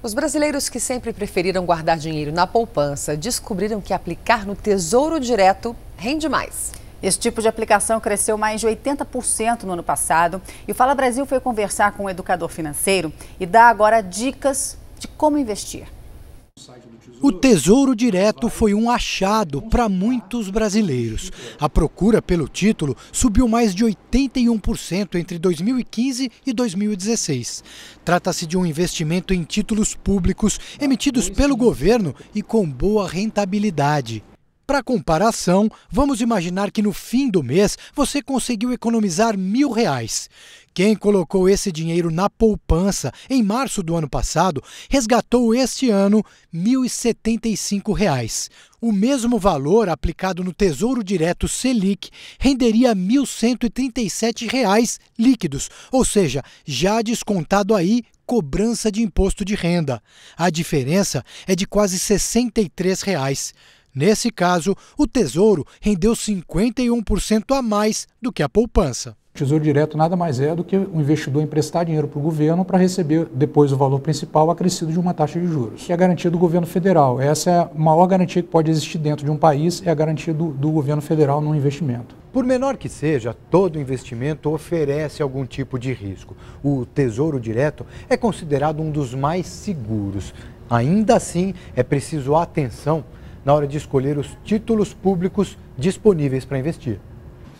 Os brasileiros que sempre preferiram guardar dinheiro na poupança descobriram que aplicar no Tesouro Direto rende mais. Esse tipo de aplicação cresceu mais de 80% no ano passado e o Fala Brasil foi conversar com um educador financeiro e dá agora dicas de como investir. O Tesouro Direto foi um achado para muitos brasileiros. A procura pelo título subiu mais de 81% entre 2015 e 2016. Trata-se de um investimento em títulos públicos emitidos pelo governo e com boa rentabilidade. Para comparação, vamos imaginar que no fim do mês você conseguiu economizar mil reais. Quem colocou esse dinheiro na poupança em março do ano passado resgatou este ano R$ 1.075. Reais. O mesmo valor aplicado no Tesouro Direto Selic renderia R$ 1.137 reais líquidos, ou seja, já descontado aí cobrança de imposto de renda. A diferença é de quase R$ 63. Reais. Nesse caso, o Tesouro rendeu 51% a mais do que a poupança. O Tesouro Direto nada mais é do que o investidor emprestar dinheiro para o governo para receber depois o valor principal acrescido de uma taxa de juros, que é a garantia do governo federal. Essa é a maior garantia que pode existir dentro de um país, é a garantia do, do governo federal no investimento. Por menor que seja, todo investimento oferece algum tipo de risco. O Tesouro Direto é considerado um dos mais seguros. Ainda assim, é preciso atenção na hora de escolher os títulos públicos disponíveis para investir.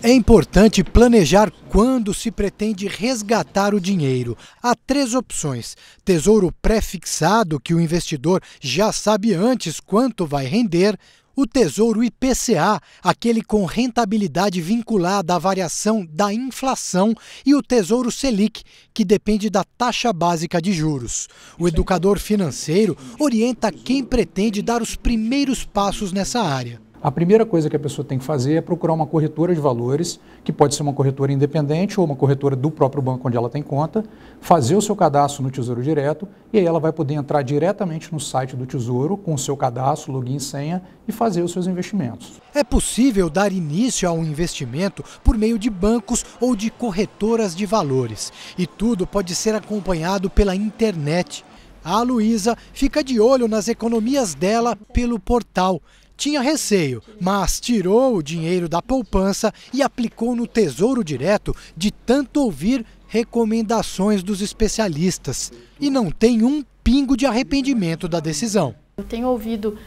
É importante planejar quando se pretende resgatar o dinheiro. Há três opções: tesouro pré-fixado, que o investidor já sabe antes quanto vai render, o Tesouro IPCA, aquele com rentabilidade vinculada à variação da inflação, e o Tesouro Selic, que depende da taxa básica de juros. O educador financeiro orienta quem pretende dar os primeiros passos nessa área. A primeira coisa que a pessoa tem que fazer é procurar uma corretora de valores, que pode ser uma corretora independente ou uma corretora do próprio banco onde ela tem conta, fazer o seu cadastro no Tesouro Direto e aí ela vai poder entrar diretamente no site do Tesouro com o seu cadastro, login e senha e fazer os seus investimentos. É possível dar início a um investimento por meio de bancos ou de corretoras de valores e tudo pode ser acompanhado pela internet. A Luísa fica de olho nas economias dela pelo portal. Tinha receio, mas tirou o dinheiro da poupança e aplicou no Tesouro Direto de tanto ouvir recomendações dos especialistas. E não tem um pingo de arrependimento da decisão. Eu tenho ouvido,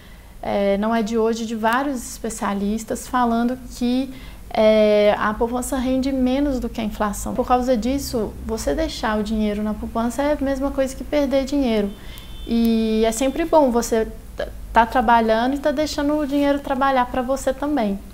é, não é de hoje, de vários especialistas falando que é, a poupança rende menos do que a inflação. Por causa disso, você deixar o dinheiro na poupança é a mesma coisa que perder dinheiro. E é sempre bom você tá, tá trabalhando e tá deixando o dinheiro trabalhar para você também.